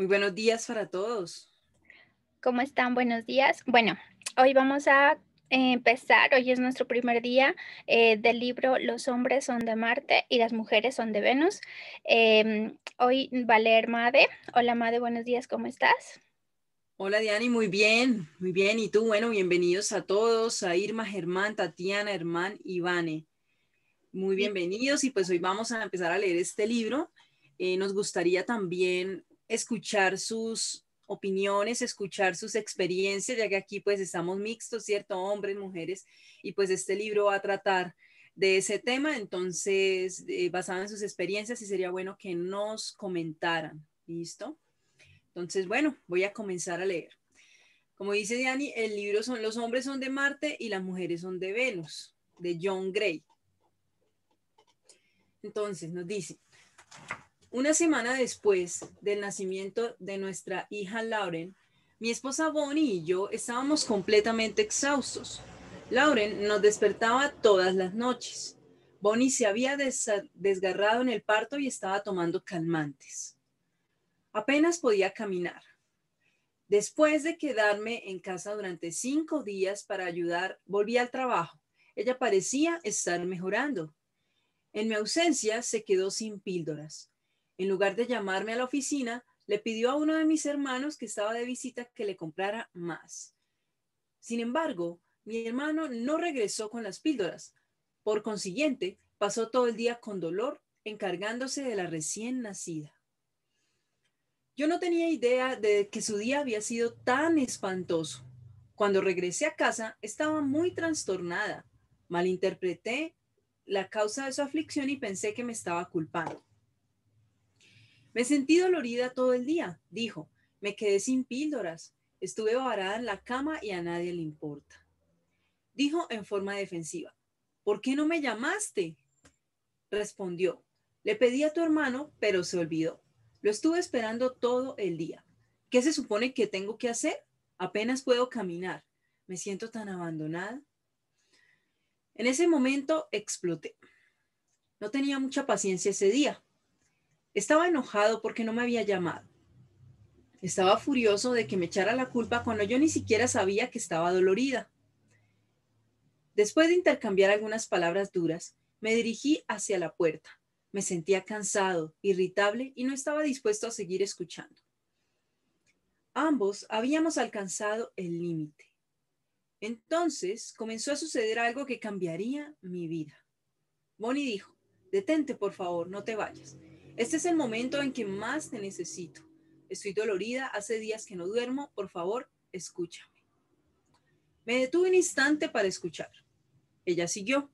Muy buenos días para todos. ¿Cómo están? Buenos días. Bueno, hoy vamos a eh, empezar. Hoy es nuestro primer día eh, del libro Los hombres son de Marte y las mujeres son de Venus. Em, hoy va a leer Made. Hola Made, buenos días, ¿cómo estás? Hola Diani, muy bien, muy bien. Y tú, bueno, bienvenidos a todos, a Irma, Germán, Tatiana, Hermán, Ivane. Muy bienvenidos y pues hoy vamos a empezar a leer este libro. Eh, nos gustaría también escuchar sus opiniones, escuchar sus experiencias, ya que aquí pues estamos mixtos, ¿cierto? Hombres, mujeres, y pues este libro va a tratar de ese tema, entonces, eh, basado en sus experiencias, y sería bueno que nos comentaran, ¿listo? Entonces, bueno, voy a comenzar a leer. Como dice Diani, el libro son Los hombres son de Marte y las mujeres son de Venus, de John Gray. Entonces, nos dice, una semana después del nacimiento de nuestra hija Lauren, mi esposa Bonnie y yo estábamos completamente exhaustos. Lauren nos despertaba todas las noches. Bonnie se había desgarrado en el parto y estaba tomando calmantes. Apenas podía caminar. Después de quedarme en casa durante cinco días para ayudar, volví al trabajo. Ella parecía estar mejorando. En mi ausencia se quedó sin píldoras. En lugar de llamarme a la oficina, le pidió a uno de mis hermanos que estaba de visita que le comprara más. Sin embargo, mi hermano no regresó con las píldoras. Por consiguiente, pasó todo el día con dolor encargándose de la recién nacida. Yo no tenía idea de que su día había sido tan espantoso. Cuando regresé a casa estaba muy trastornada. Malinterpreté la causa de su aflicción y pensé que me estaba culpando. Me sentí dolorida todo el día, dijo. Me quedé sin píldoras. Estuve varada en la cama y a nadie le importa. Dijo en forma defensiva. ¿Por qué no me llamaste? Respondió. Le pedí a tu hermano, pero se olvidó. Lo estuve esperando todo el día. ¿Qué se supone que tengo que hacer? Apenas puedo caminar. Me siento tan abandonada. En ese momento exploté. No tenía mucha paciencia ese día. Estaba enojado porque no me había llamado. Estaba furioso de que me echara la culpa cuando yo ni siquiera sabía que estaba dolorida. Después de intercambiar algunas palabras duras, me dirigí hacia la puerta. Me sentía cansado, irritable y no estaba dispuesto a seguir escuchando. Ambos habíamos alcanzado el límite. Entonces comenzó a suceder algo que cambiaría mi vida. Bonnie dijo, detente por favor, no te vayas. Este es el momento en que más te necesito. Estoy dolorida, hace días que no duermo, por favor, escúchame. Me detuve un instante para escuchar. Ella siguió.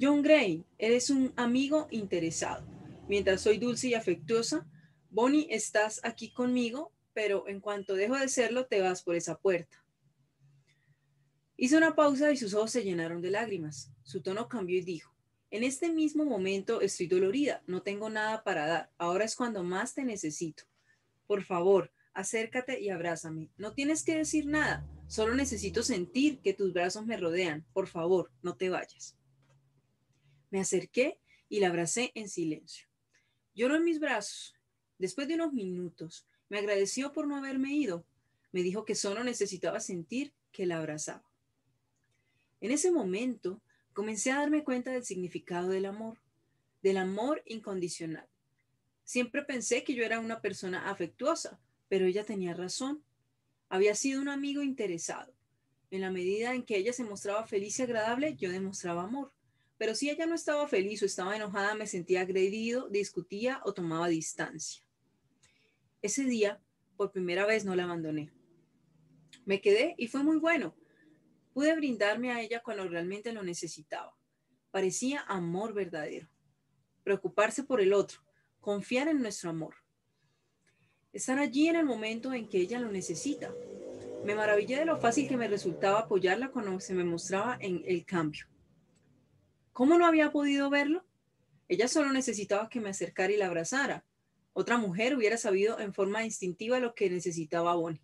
John Gray, eres un amigo interesado. Mientras soy dulce y afectuosa, Bonnie, estás aquí conmigo, pero en cuanto dejo de serlo, te vas por esa puerta. Hizo una pausa y sus ojos se llenaron de lágrimas. Su tono cambió y dijo, en este mismo momento estoy dolorida, no tengo nada para dar. Ahora es cuando más te necesito. Por favor, acércate y abrázame. No tienes que decir nada, solo necesito sentir que tus brazos me rodean. Por favor, no te vayas. Me acerqué y la abracé en silencio. Lloró en mis brazos. Después de unos minutos, me agradeció por no haberme ido. Me dijo que solo necesitaba sentir que la abrazaba. En ese momento, Comencé a darme cuenta del significado del amor, del amor incondicional. Siempre pensé que yo era una persona afectuosa, pero ella tenía razón. Había sido un amigo interesado. En la medida en que ella se mostraba feliz y agradable, yo demostraba amor. Pero si ella no estaba feliz o estaba enojada, me sentía agredido, discutía o tomaba distancia. Ese día, por primera vez, no la abandoné. Me quedé y fue muy bueno. Pude brindarme a ella cuando realmente lo necesitaba. Parecía amor verdadero. Preocuparse por el otro, confiar en nuestro amor. Estar allí en el momento en que ella lo necesita. Me maravillé de lo fácil que me resultaba apoyarla cuando se me mostraba en el cambio. ¿Cómo no había podido verlo? Ella solo necesitaba que me acercara y la abrazara. Otra mujer hubiera sabido en forma instintiva lo que necesitaba Bonnie.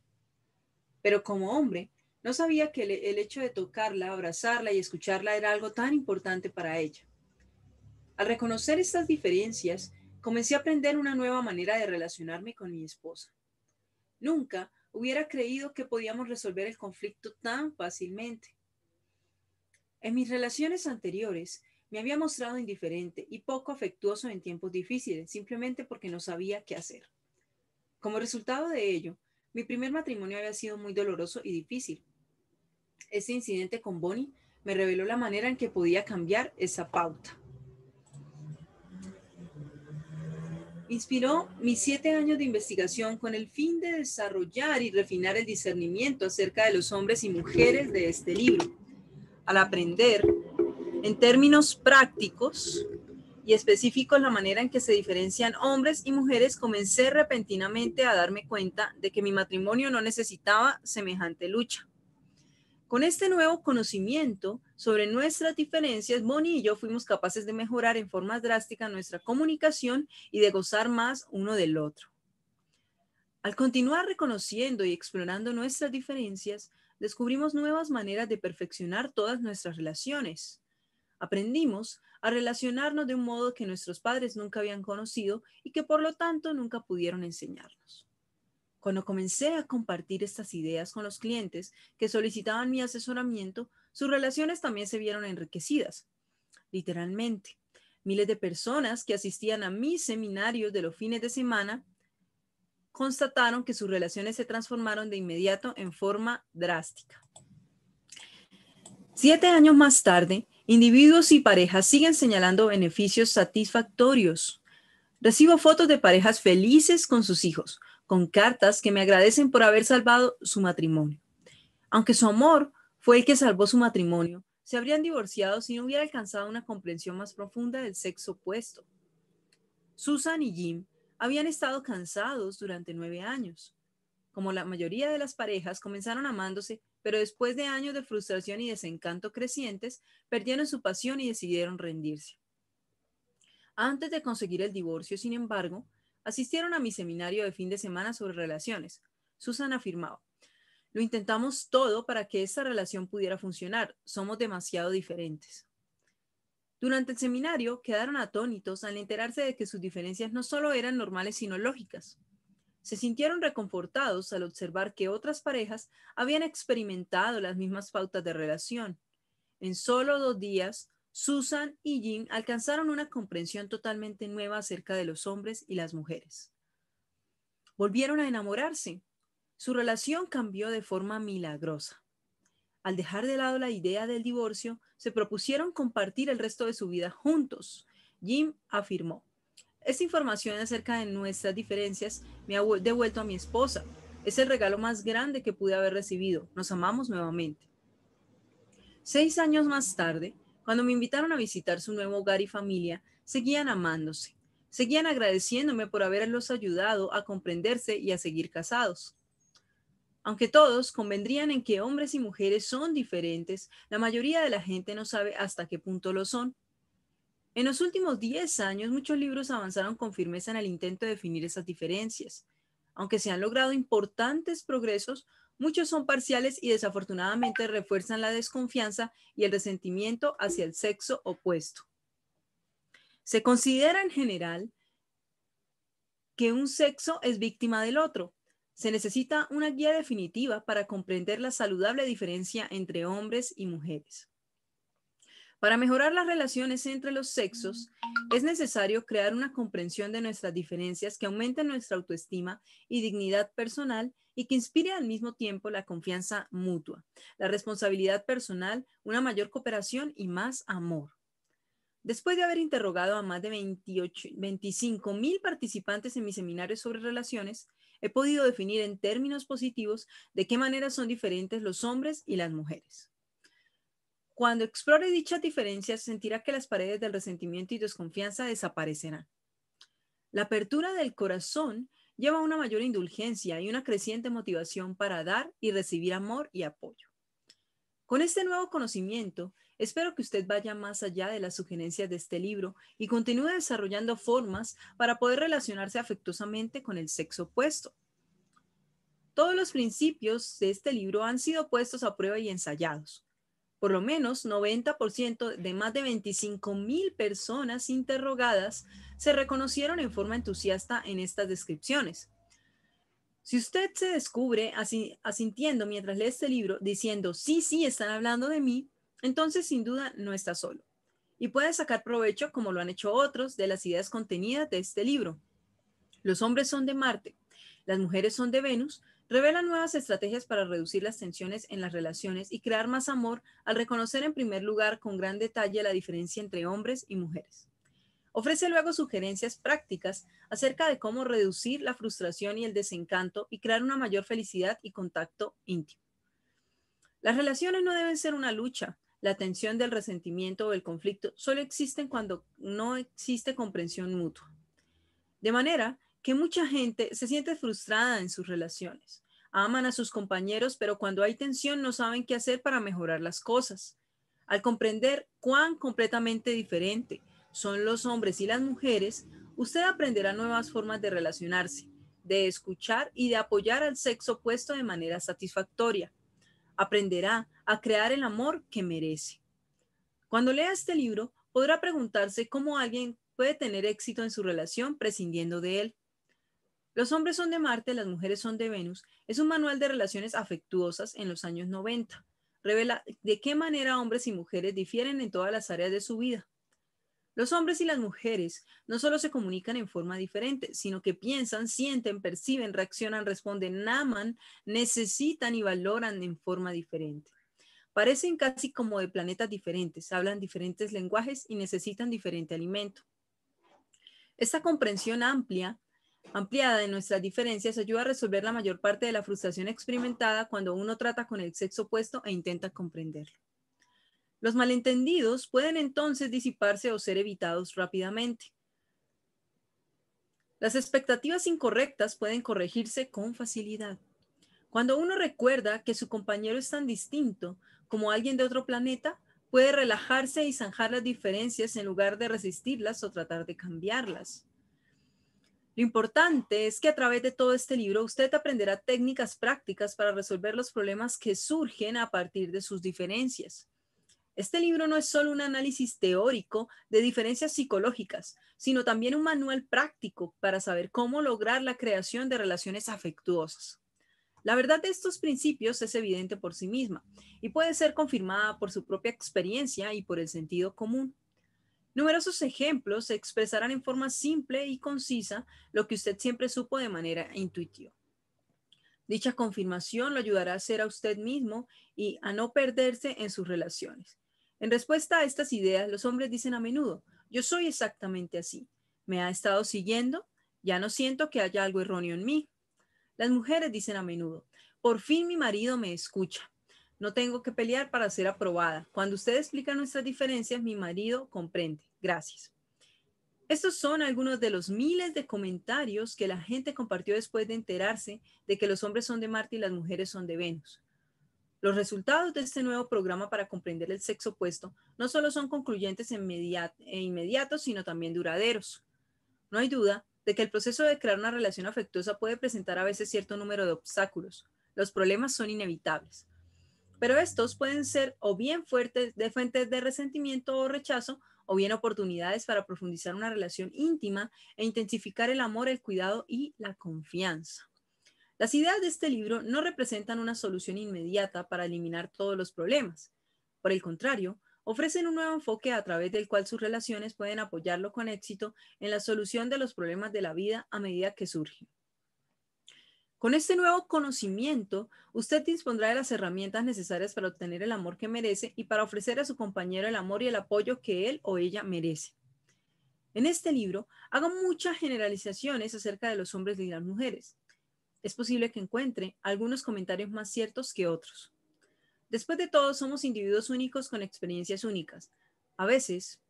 Pero como hombre, no sabía que el, hecho de tocarla, abrazarla y escucharla era algo tan importante para ella. Al reconocer estas diferencias, comencé a aprender una nueva manera de relacionarme con mi esposa. Nunca hubiera creído que podíamos resolver el conflicto tan fácilmente. En mis relaciones anteriores, me había mostrado indiferente y poco afectuoso en tiempos difíciles, simplemente porque no sabía qué hacer. Como resultado de ello, mi primer matrimonio había sido muy doloroso y difícil, ese incidente con Bonnie me reveló la manera en que podía cambiar esa pauta. Inspiró mis siete años de investigación con el fin de desarrollar y refinar el discernimiento acerca de los hombres y mujeres de este libro. Al aprender, en términos prácticos, y específicos la manera en que se diferencian hombres y mujeres, comencé repentinamente a darme cuenta de que mi matrimonio no necesitaba semejante lucha. Con este nuevo conocimiento sobre nuestras diferencias, Bonnie y yo fuimos capaces de mejorar en forma drástica nuestra comunicación y de gozar más uno del otro. Al continuar reconociendo y explorando nuestras diferencias, descubrimos nuevas maneras de perfeccionar todas nuestras relaciones. Aprendimos a relacionarnos de un modo que nuestros padres nunca habían conocido y que por lo tanto nunca pudieron enseñarnos. Cuando comencé a compartir estas ideas con los clientes que solicitaban mi asesoramiento, sus relaciones también se vieron enriquecidas, literalmente. Miles de personas que asistían a mis seminarios de los fines de semana constataron que sus relaciones se transformaron de inmediato en forma drástica. Siete años más tarde, individuos y parejas siguen señalando beneficios satisfactorios. Recibo fotos de parejas felices con sus hijos, con cartas que me agradecen por haber salvado su matrimonio. Aunque su amor fue el que salvó su matrimonio, se habrían divorciado si no hubiera alcanzado una comprensión más profunda del sexo opuesto. Susan y Jim habían estado cansados durante nueve años. Como la mayoría de las parejas, comenzaron amándose, pero después de años de frustración y desencanto crecientes, perdieron su pasión y decidieron rendirse. Antes de conseguir el divorcio, sin embargo, asistieron a mi seminario de fin de semana sobre relaciones. Susan afirmaba, lo intentamos todo para que esta relación pudiera funcionar. Somos demasiado diferentes. Durante el seminario quedaron atónitos al enterarse de que sus diferencias no solo eran normales, sino lógicas. Se sintieron reconfortados al observar que otras parejas habían experimentado las mismas pautas de relación. En solo dos días, Susan y Jim alcanzaron una comprensión totalmente nueva acerca de los hombres y las mujeres. Volvieron a enamorarse. Su relación cambió de forma milagrosa. Al dejar de lado la idea del divorcio, se propusieron compartir el resto de su vida juntos. Jim afirmó, esta información acerca de nuestras diferencias me ha devuelto a mi esposa. Es el regalo más grande que pude haber recibido. Nos amamos nuevamente. Seis años más tarde, cuando me invitaron a visitar su nuevo hogar y familia, seguían amándose, seguían agradeciéndome por haberlos ayudado a comprenderse y a seguir casados. Aunque todos convendrían en que hombres y mujeres son diferentes, la mayoría de la gente no sabe hasta qué punto lo son. En los últimos 10 años, muchos libros avanzaron con firmeza en el intento de definir esas diferencias. Aunque se han logrado importantes progresos, Muchos son parciales y desafortunadamente refuerzan la desconfianza y el resentimiento hacia el sexo opuesto. Se considera en general que un sexo es víctima del otro. Se necesita una guía definitiva para comprender la saludable diferencia entre hombres y mujeres. Para mejorar las relaciones entre los sexos, es necesario crear una comprensión de nuestras diferencias que aumente nuestra autoestima y dignidad personal y que inspire al mismo tiempo la confianza mutua, la responsabilidad personal, una mayor cooperación y más amor. Después de haber interrogado a más de 28, participantes en mis seminarios sobre relaciones, he podido definir en términos positivos de qué manera son diferentes los hombres y las mujeres. Cuando explore dichas diferencias, sentirá que las paredes del resentimiento y desconfianza desaparecerán. La apertura del corazón lleva una mayor indulgencia y una creciente motivación para dar y recibir amor y apoyo. Con este nuevo conocimiento, espero que usted vaya más allá de las sugerencias de este libro y continúe desarrollando formas para poder relacionarse afectuosamente con el sexo opuesto. Todos los principios de este libro han sido puestos a prueba y ensayados, por lo menos 90% de más de 25 mil personas interrogadas se reconocieron en forma entusiasta en estas descripciones. Si usted se descubre así, asintiendo mientras lee este libro diciendo, sí, sí, están hablando de mí, entonces sin duda no está solo. Y puede sacar provecho, como lo han hecho otros, de las ideas contenidas de este libro. Los hombres son de Marte, las mujeres son de Venus, Revela nuevas estrategias para reducir las tensiones en las relaciones y crear más amor al reconocer en primer lugar con gran detalle la diferencia entre hombres y mujeres. Ofrece luego sugerencias prácticas acerca de cómo reducir la frustración y el desencanto y crear una mayor felicidad y contacto íntimo. Las relaciones no deben ser una lucha. La tensión del resentimiento o el conflicto solo existen cuando no existe comprensión mutua. De manera que mucha gente se siente frustrada en sus relaciones. Aman a sus compañeros, pero cuando hay tensión no saben qué hacer para mejorar las cosas. Al comprender cuán completamente diferente son los hombres y las mujeres, usted aprenderá nuevas formas de relacionarse, de escuchar y de apoyar al sexo opuesto de manera satisfactoria. Aprenderá a crear el amor que merece. Cuando lea este libro, podrá preguntarse cómo alguien puede tener éxito en su relación prescindiendo de él. Los hombres son de Marte, las mujeres son de Venus, es un manual de relaciones afectuosas en los años 90. Revela de qué manera hombres y mujeres difieren en todas las áreas de su vida. Los hombres y las mujeres no solo se comunican en forma diferente, sino que piensan, sienten, perciben, reaccionan, responden, aman, necesitan y valoran en forma diferente. Parecen casi como de planetas diferentes, hablan diferentes lenguajes y necesitan diferente alimento. Esta comprensión amplia ampliada de nuestras diferencias ayuda a resolver la mayor parte de la frustración experimentada cuando uno trata con el sexo opuesto e intenta comprenderlo. Los malentendidos pueden entonces disiparse o ser evitados rápidamente. Las expectativas incorrectas pueden corregirse con facilidad. Cuando uno recuerda que su compañero es tan distinto como alguien de otro planeta, puede relajarse y zanjar las diferencias en lugar de resistirlas o tratar de cambiarlas. Lo importante es que a través de todo este libro usted aprenderá técnicas prácticas para resolver los problemas que surgen a partir de sus diferencias. Este libro no es solo un análisis teórico de diferencias psicológicas, sino también un manual práctico para saber cómo lograr la creación de relaciones afectuosas. La verdad de estos principios es evidente por sí misma y puede ser confirmada por su propia experiencia y por el sentido común. Numerosos ejemplos expresarán en forma simple y concisa lo que usted siempre supo de manera intuitiva. Dicha confirmación lo ayudará a ser a usted mismo y a no perderse en sus relaciones. En respuesta a estas ideas, los hombres dicen a menudo, yo soy exactamente así. ¿Me ha estado siguiendo? Ya no siento que haya algo erróneo en mí. Las mujeres dicen a menudo, por fin mi marido me escucha. No tengo que pelear para ser aprobada. Cuando usted explica nuestras diferencias, mi marido comprende. Gracias. Estos son algunos de los miles de comentarios que la gente compartió después de enterarse de que los hombres son de Marte y las mujeres son de Venus. Los resultados de este nuevo programa para comprender el sexo opuesto no solo son concluyentes e inmediatos, sino también duraderos. No hay duda de que el proceso de crear una relación afectuosa puede presentar a veces cierto número de obstáculos. Los problemas son inevitables pero estos pueden ser o bien fuertes de fuentes de resentimiento o rechazo, o bien oportunidades para profundizar una relación íntima e intensificar el amor, el cuidado y la confianza. Las ideas de este libro no representan una solución inmediata para eliminar todos los problemas. Por el contrario, ofrecen un nuevo enfoque a través del cual sus relaciones pueden apoyarlo con éxito en la solución de los problemas de la vida a medida que surgen. Con este nuevo conocimiento, usted dispondrá de las herramientas necesarias para obtener el amor que merece y para ofrecer a su compañero el amor y el apoyo que él o ella merece. En este libro, hago muchas generalizaciones acerca de los hombres y las mujeres. Es posible que encuentre algunos comentarios más ciertos que otros. Después de todo, somos individuos únicos con experiencias únicas. A veces,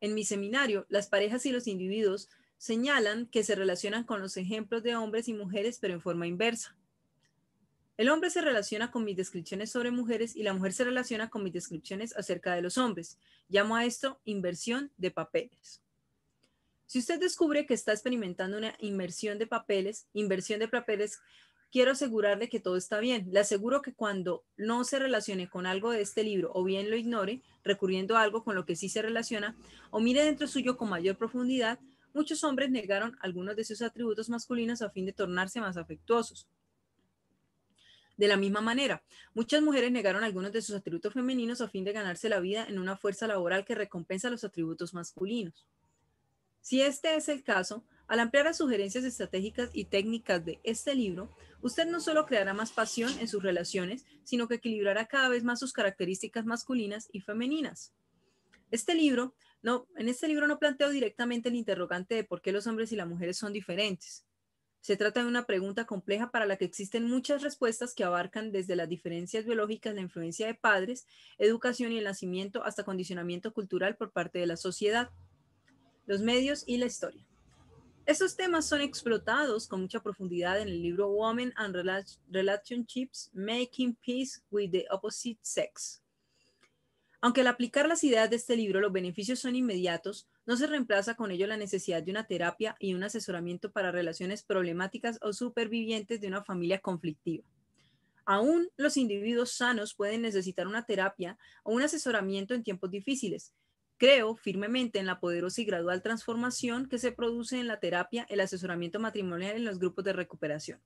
en mi seminario, las parejas y los individuos señalan que se relacionan con los ejemplos de hombres y mujeres, pero en forma inversa. El hombre se relaciona con mis descripciones sobre mujeres y la mujer se relaciona con mis descripciones acerca de los hombres. Llamo a esto inversión de papeles. Si usted descubre que está experimentando una inversión de papeles, inversión de papeles, quiero asegurarle que todo está bien. Le aseguro que cuando no se relacione con algo de este libro o bien lo ignore, recurriendo a algo con lo que sí se relaciona, o mire dentro suyo con mayor profundidad, muchos hombres negaron algunos de sus atributos masculinos a fin de tornarse más afectuosos. De la misma manera, muchas mujeres negaron algunos de sus atributos femeninos a fin de ganarse la vida en una fuerza laboral que recompensa los atributos masculinos. Si este es el caso, al ampliar las sugerencias estratégicas y técnicas de este libro, usted no solo creará más pasión en sus relaciones, sino que equilibrará cada vez más sus características masculinas y femeninas. Este libro no, en este libro no planteo directamente el interrogante de por qué los hombres y las mujeres son diferentes. Se trata de una pregunta compleja para la que existen muchas respuestas que abarcan desde las diferencias biológicas, la influencia de padres, educación y el nacimiento hasta condicionamiento cultural por parte de la sociedad, los medios y la historia. Estos temas son explotados con mucha profundidad en el libro Women and Relationships, Making Peace with the Opposite Sex, aunque al aplicar las ideas de este libro los beneficios son inmediatos, no se reemplaza con ello la necesidad de una terapia y un asesoramiento para relaciones problemáticas o supervivientes de una familia conflictiva. Aún los individuos sanos pueden necesitar una terapia o un asesoramiento en tiempos difíciles. Creo firmemente en la poderosa y gradual transformación que se produce en la terapia, el asesoramiento matrimonial y en los grupos de recuperación.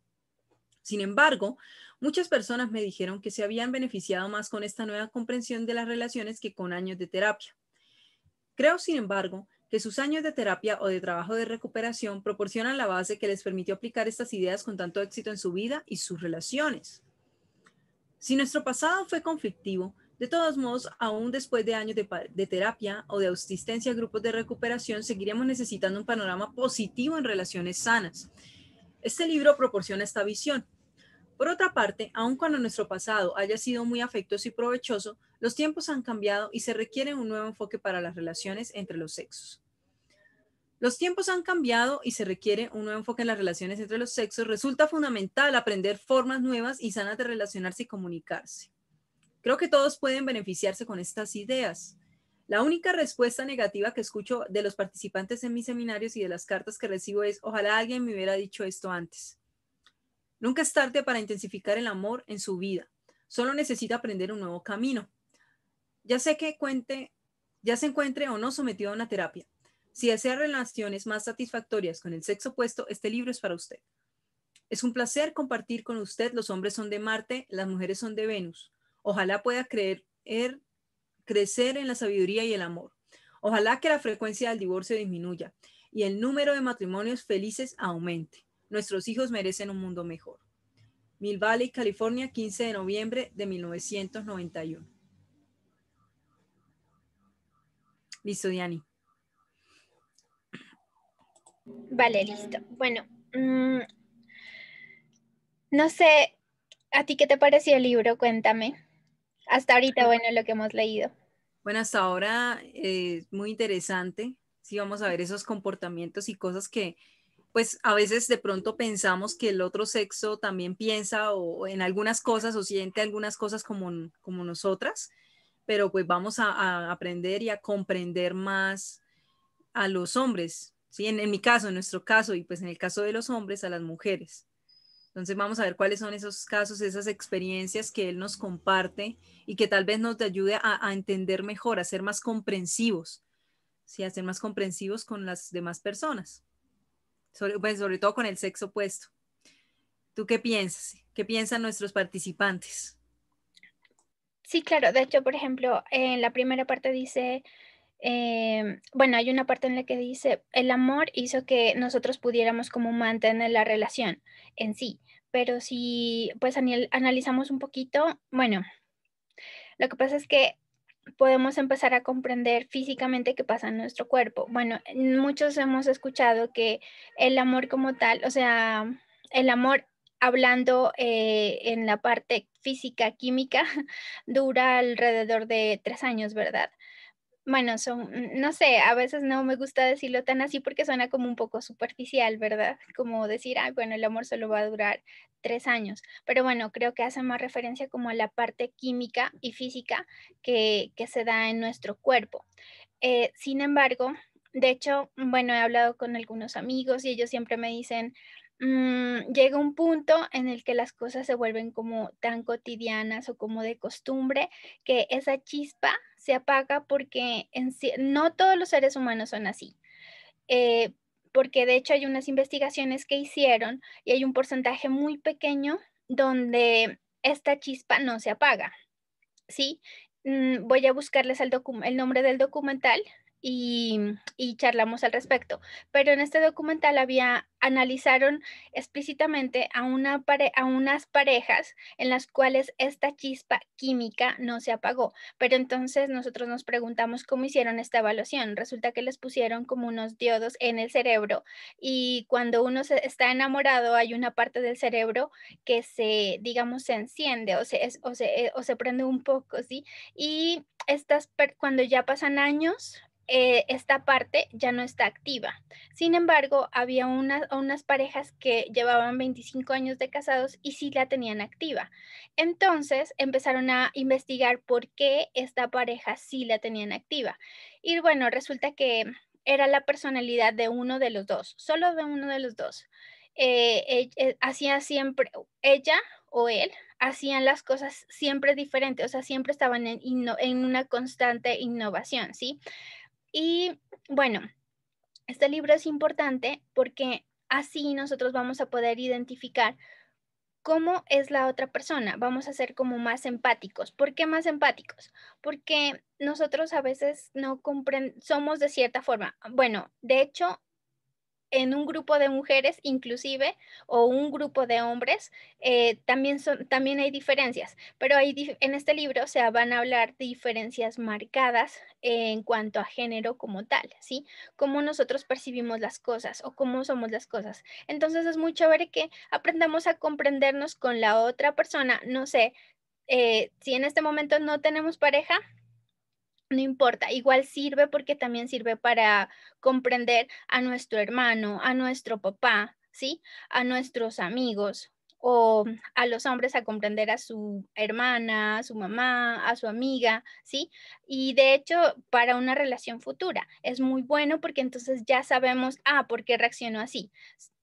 Sin embargo, muchas personas me dijeron que se habían beneficiado más con esta nueva comprensión de las relaciones que con años de terapia. Creo, sin embargo, que sus años de terapia o de trabajo de recuperación proporcionan la base que les permitió aplicar estas ideas con tanto éxito en su vida y sus relaciones. Si nuestro pasado fue conflictivo, de todos modos, aún después de años de, terapia o de asistencia a grupos de recuperación, seguiríamos necesitando un panorama positivo en relaciones sanas. Este libro proporciona esta visión, por otra parte, aun cuando nuestro pasado haya sido muy afectuoso y provechoso, los tiempos han cambiado y se requiere un nuevo enfoque para las relaciones entre los sexos. Los tiempos han cambiado y se requiere un nuevo enfoque en las relaciones entre los sexos. Resulta fundamental aprender formas nuevas y sanas de relacionarse y comunicarse. Creo que todos pueden beneficiarse con estas ideas. La única respuesta negativa que escucho de los participantes en mis seminarios y de las cartas que recibo es, ojalá alguien me hubiera dicho esto antes. Nunca es tarde para intensificar el amor en su vida. Solo necesita aprender un nuevo camino. Ya sé que cuente, ya se encuentre o no sometido a una terapia. Si desea relaciones más satisfactorias con el sexo opuesto, este libro es para usted. Es un placer compartir con usted. Los hombres son de Marte, las mujeres son de Venus. Ojalá pueda creer, er, crecer en la sabiduría y el amor. Ojalá que la frecuencia del divorcio disminuya y el número de matrimonios felices aumente. Nuestros hijos merecen un mundo mejor. Mill Valley, California, 15 de noviembre de 1991. Listo, Diani. Vale, listo. Bueno, mm, no sé, ¿a ti qué te pareció el libro? Cuéntame. Hasta ahorita, bueno, lo que hemos leído. Bueno, hasta ahora eh, es muy interesante. Sí, vamos a ver esos comportamientos y cosas que pues a veces de pronto pensamos que el otro sexo también piensa o en algunas cosas o siente algunas cosas como, nosotras, pero pues vamos a, aprender y a comprender más a los hombres, ¿sí? En, mi caso, en nuestro caso y pues en el caso de los hombres, a las mujeres. Entonces vamos a ver cuáles son esos casos, esas experiencias que él nos comparte y que tal vez nos ayude a, entender mejor, a ser más comprensivos, ¿sí? A ser más comprensivos con las demás personas. Pues, sobre, todo con el sexo opuesto. ¿Tú qué piensas? ¿Qué piensan nuestros participantes? Sí, claro. De hecho, por ejemplo, en la primera parte dice, em, bueno, hay una parte en la que dice, el amor hizo que nosotros pudiéramos como mantener la relación en sí. Pero si pues analizamos un poquito, bueno, lo que pasa es que podemos empezar a comprender físicamente qué pasa en nuestro cuerpo. Bueno, muchos hemos escuchado que el amor como tal, o sea, el amor hablando eh, en la parte física, química, dura alrededor de tres años, ¿verdad? bueno, son, mm, no sé, a veces no me gusta decirlo tan así porque suena como un poco superficial, ¿verdad? Como decir, ah, bueno, el amor solo va a durar tres años. Pero bueno, creo que hace más referencia como a la parte química y física que, que se da en nuestro cuerpo. Eh, sin embargo, de hecho, bueno, he hablado con algunos amigos y ellos siempre me dicen, Mm, llega un punto en el que las cosas se vuelven como tan cotidianas o como de costumbre que esa chispa se apaga porque no todos los seres humanos son así. Eh, porque de hecho hay unas investigaciones que hicieron y hay un porcentaje muy pequeño donde esta chispa no se apaga. ¿Sí? Mm, voy a buscarles el, nombre del documental y, charlamos al respecto. Pero en este documental había, analizaron explícitamente a, una a unas parejas en las cuales esta chispa química no se apagó. Pero entonces nosotros nos preguntamos cómo hicieron esta evaluación. Resulta que les pusieron como unos diodos en el cerebro y cuando uno se, está enamorado hay una parte del cerebro que se, digamos, se enciende o se, o se, eh, o se prende un poco, ¿sí? Y estas, cuando ya pasan años, eh, esta parte ya no está activa. Sin embargo, había unas parejas que llevaban 25 años de casados y sí la tenían activa. Entonces empezaron a investigar por qué esta pareja sí la tenían activa. Y bueno, resulta que era la personalidad de uno de los dos, solo de uno de los dos. Eh, e, eh, hacía siempre ella o él hacían las cosas siempre diferentes, o sea, siempre estaban en una constante innovación, ¿sí? Y bueno, este libro es importante porque así nosotros vamos a poder identificar cómo es la otra persona. Vamos a ser como más empáticos. ¿Por qué más empáticos? Porque nosotros a veces no comprendemos, somos de cierta forma. Bueno, de hecho, en un grupo de mujeres inclusive o un grupo de hombres, eh, también, son, también hay diferencias, pero hay, en este libro se van a hablar diferencias marcadas en cuanto a género como tal, ¿sí? Cómo nosotros percibimos las cosas o cómo somos las cosas. Entonces es mucho ver que aprendamos a comprendernos con la otra persona, no sé, eh, si en este momento no tenemos pareja, no importa, igual sirve porque también sirve para comprender a nuestro hermano, a nuestro papá, ¿sí? A nuestros amigos o a los hombres a comprender a su hermana, a su mamá, a su amiga, ¿sí? Y de hecho, para una relación futura es muy bueno porque entonces ya sabemos, ah, ¿por qué reaccionó así?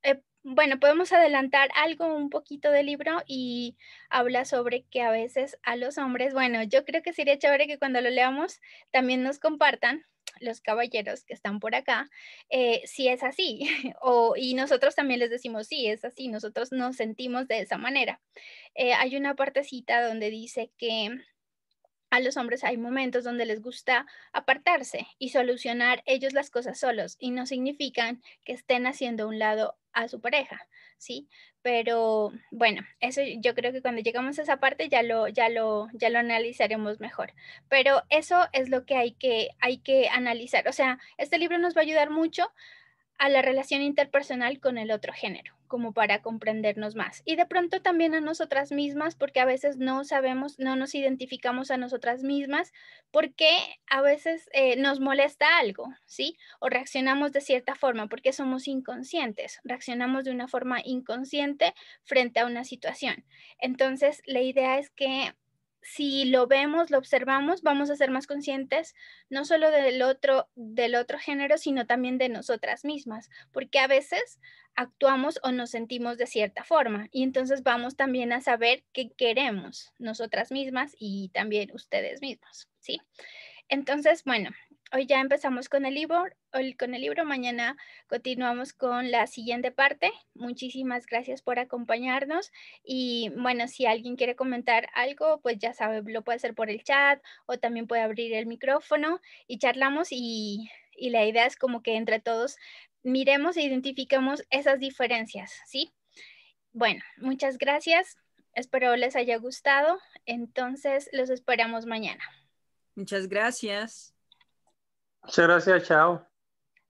Eh, bueno, podemos adelantar algo un poquito del libro y habla sobre que a veces a los hombres, bueno, yo creo que sería chévere que cuando lo leamos también nos compartan los caballeros que están por acá, eh, si es así, o, y nosotros también les decimos, si es así, nosotros nos sentimos de esa manera. Eh, hay una partecita donde dice que a los hombres hay momentos donde les gusta apartarse y solucionar ellos las cosas solos, y no significan que estén haciendo un lado a su pareja, ¿sí? Pero bueno, eso yo creo que cuando llegamos a esa parte ya lo, ya lo, ya lo analizaremos mejor. Pero eso es lo que hay que, hay que analizar. O sea, este libro nos va a ayudar mucho a la relación interpersonal con el otro género, como para comprendernos más. Y de pronto también a nosotras mismas, porque a veces no sabemos, no nos identificamos a nosotras mismas, porque a veces eh, nos molesta algo, ¿sí? O reaccionamos de cierta forma, porque somos inconscientes, reaccionamos de una forma inconsciente frente a una situación. Entonces, la idea es que si lo vemos, lo observamos, vamos a ser más conscientes no solo del otro, del otro género, sino también de nosotras mismas, porque a veces actuamos o nos sentimos de cierta forma y entonces vamos también a saber qué queremos nosotras mismas y también ustedes mismos, ¿sí? Entonces, bueno, hoy ya empezamos con el libro, con el libro, mañana continuamos con la siguiente parte. Muchísimas gracias por acompañarnos y bueno, si alguien quiere comentar algo, pues ya sabe, lo puede hacer por el chat o también puede abrir el micrófono y charlamos y, y la idea es como que entre todos miremos e identifiquemos esas diferencias, ¿sí? Bueno, muchas gracias. Espero les haya gustado. Entonces, los esperamos mañana. Muchas gracias. Muchas gracias, chao.